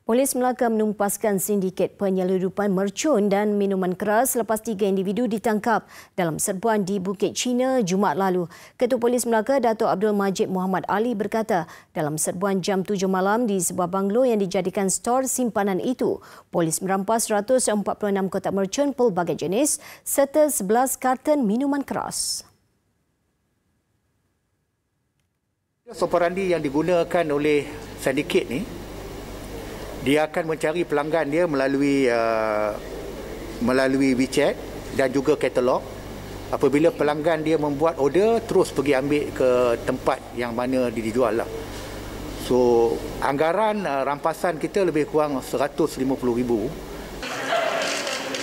Polis Melaka menumpaskan sindiket penyeludupan mercun dan minuman keras selepas tiga individu ditangkap dalam serbuan di Bukit China Jumaat lalu. Ketua Polis Melaka, Dato' Abdul Majid Muhammad Ali berkata, dalam serbuan jam 7 malam di sebuah banglo yang dijadikan stor simpanan itu, polis merampas 146 kotak mercun pelbagai jenis serta 11 karton minuman keras. Soperandi yang digunakan oleh sindiket ni dia akan mencari pelanggan dia melalui uh, melalui WeChat dan juga katalog. Apabila pelanggan dia membuat order, terus pergi ambil ke tempat yang mana dia dijual lah. So, anggaran uh, rampasan kita lebih kurang 150 ribu.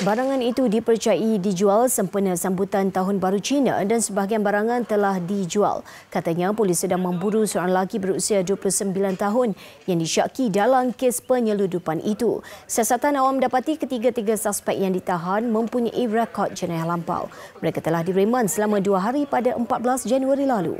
Barangan itu dipercayai dijual sempena sambutan Tahun Baru China dan sebahagian barangan telah dijual. Katanya polis sedang memburu seorang lelaki berusia 29 tahun yang disyaki dalam kes penyeludupan itu. Siasatan awam dapati ketiga-tiga suspek yang ditahan mempunyai rekod jenayah lampau. Mereka telah direman selama dua hari pada 14 Januari lalu.